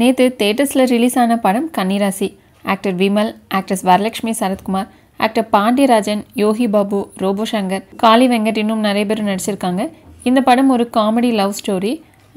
நேற்று தேட்டர்ஸில் ரிலீஸ் ஆன படம் Kanniraasi actor Vimal actress Varalakshmi Sarathkumar actor Pandiarajan Yogi Babu Robo Shankar Kaali Venkat இன்னும் நிறைய பேர் நடிச்சிருக்காங்க இந்த படம் ஒரு காமெடி லவ் ஸ்டோரி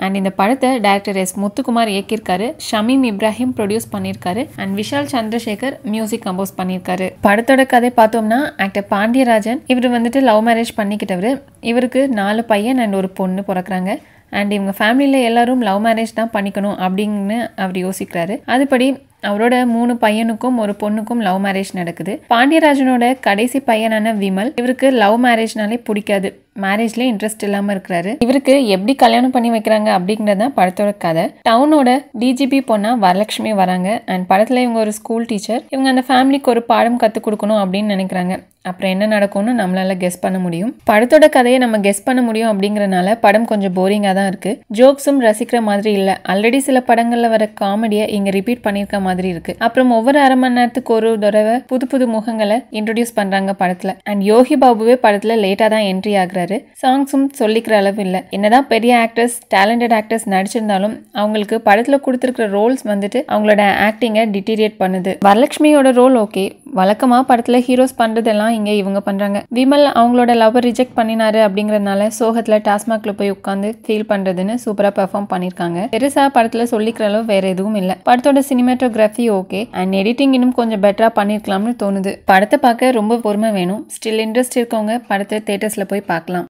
அண்ட் இந்த படத்தை டேரக்டர் எஸ் முத்துக்குமார் இயக்கியிருக்காரு ஷமீம் இப்ராஹிம் ப்ரொடியூஸ் பண்ணியிருக்காரு and Vishal Chandrasekhar music compose பண்ணியிருக்காரு படத்தோட கதை பார்த்தோம்னா ஆக்டர் பாண்டியராஜன் இவர் வந்துட்டு லவ் மேரேஜ் பண்ணிக்கிட்டவர் இவருக்கு நாலு பையன் அண்ட் ஒரு பொண்ணு பிறக்கிறாங்க அண்ட் இவங்க ஃபேமிலியில் எல்லாரும் லவ் மேரேஜ் தான் பண்ணிக்கணும் அப்படின்னு அவர் யோசிக்கிறாரு அதுபடி அவரோட மூணு பையனுக்கும் ஒரு பொண்ணுக்கும் லவ் மேரேஜ் நடக்குது பாண்டியராஜனோட கடைசி பையனான விமல் இவருக்கு லவ் மேரேஜ்னாலே பிடிக்காது மேரேஜ்லேயே இன்ட்ரெஸ்ட் இல்லாமல் இருக்கிறாரு இவருக்கு எப்படி கல்யாணம் பண்ணி வைக்கிறாங்க அப்படிங்கிறது தான் படத்தோட கதை டவுனோட டிஜிபி பொண்ணா வரலட்சுமி வராங்க அண்ட் படத்தில் இவங்க ஒரு ஸ்கூல் டீச்சர் இவங்க அந்த ஃபேமிலிக்கு ஒரு பாடம் கற்றுக் கொடுக்கணும் அப்படின்னு நினைக்கிறாங்க அப்புறம் என்ன நடக்கும்னு நம்மளால கெஸ் பண்ண முடியும் படத்தோட கதையை நம்ம கெஸ் பண்ண முடியும் அப்படிங்கிறனால படம் கொஞ்சம் போரிங்காக தான் இருக்குது ஜோக்ஸும் ரசிக்கிற மாதிரி இல்லை ஆல்ரெடி சில படங்களில் வர காமெடியை இங்கே ரிப்பீட் பண்ணியிருக்க மாதிரி இருக்குது அப்புறம் ஒவ்வொரு அரை மணி நேரத்துக்கு ஒரு தடவை புது புது முகங்களை இன்ட்ரடியூஸ் பண்ணுறாங்க படத்தில் அண்ட் யோகி பாபுவே படத்தில் லேட்டாக தான் என்ட்ரி ஆகிறார் நடிச்சிருக்காரு சாங்ஸும் சொல்லிக்கிற அளவு இல்லை என்னதான் பெரிய ஆக்டர்ஸ் டேலண்டட் ஆக்டர்ஸ் நடிச்சிருந்தாலும் அவங்களுக்கு படத்தில் கொடுத்துருக்கிற ரோல்ஸ் வந்துட்டு அவங்களோட ஆக்டிங்கை டிட்டீரியேட் பண்ணுது வரலட்சுமியோட ரோல் ஓகே வழக்கமாக படத்தில் ஹீரோஸ் பண்ணுறதெல்லாம் இங்கே இவங்க பண்ணுறாங்க விமல் அவங்களோட லவ்வை ரிஜெக்ட் பண்ணினாரு அப்படிங்கிறதுனால சோகத்தில் டாஸ்மாக்ல போய் உட்காந்து ஃபீல் பண்ணுறதுன்னு சூப்பராக பெர்ஃபார்ம் பண்ணியிருக்காங்க பெருசாக படத்தில் சொல்லிக்கிற அளவு வேற எதுவும் இல்லை படத்தோட சினிமேட்டோகிராஃபி ஓகே அண்ட் எடிட்டிங் இன்னும் கொஞ்சம் பெட்டராக பண்ணியிருக்கலாம்னு தோணுது படத்தை பார்க்க ரொம்ப பொறுமை வேணும் ஸ்டில் இன்ட்ரெஸ்ட் இருக்கவங்க படத்தை தேட்டர்ஸில் போய் பார்க்கலாம்